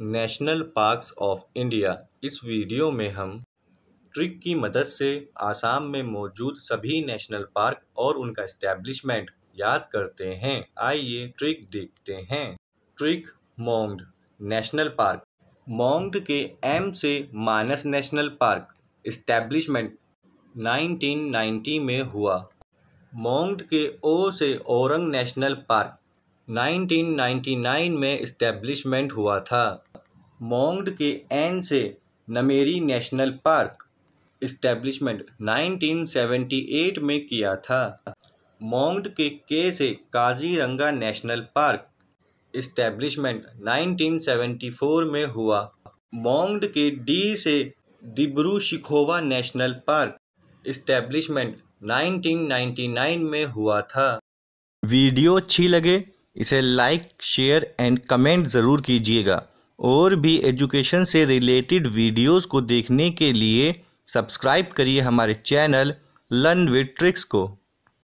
national parks of India इस video में हम ट्रिक की मदद से आसाम में मौजूद सभी नेशनल पार्क और उनका इस्टेब्लिशमेंट याद करते हैं आइए ट्रिक देखते हैं ट्रिक मोंगड नेशनल पार्क मोंगड के एम से मानस नेशनल पार्क इस्टेब्लिशमेंट 1990 में हुआ मोंगड के ओ से औरंग नेशनल पार्क 1999 में इस्टेब्लिशमेंट हुआ था मोंगड के एन से नमेरी नेशनल पार्क इस्टेब्लिशमेंट 1978 में किया था मोंगड के के से काजीरंगा नेशनल पार्क इस्टेब्लिशमेंट 1974 में हुआ मोंगड के डी से Dibru Saikhowa national park establishment 1999 में हुआ था वीडियो अच्छी लगे इसे लाइक शेयर एंड कमेंट ज़रूर कीजिएगा और भी एजुकेशन से रिलेटेड वीडियोस को देखने के लिए सब्सक्राइब करिए हमारे चैनल लर्न विद ट्रिक्स को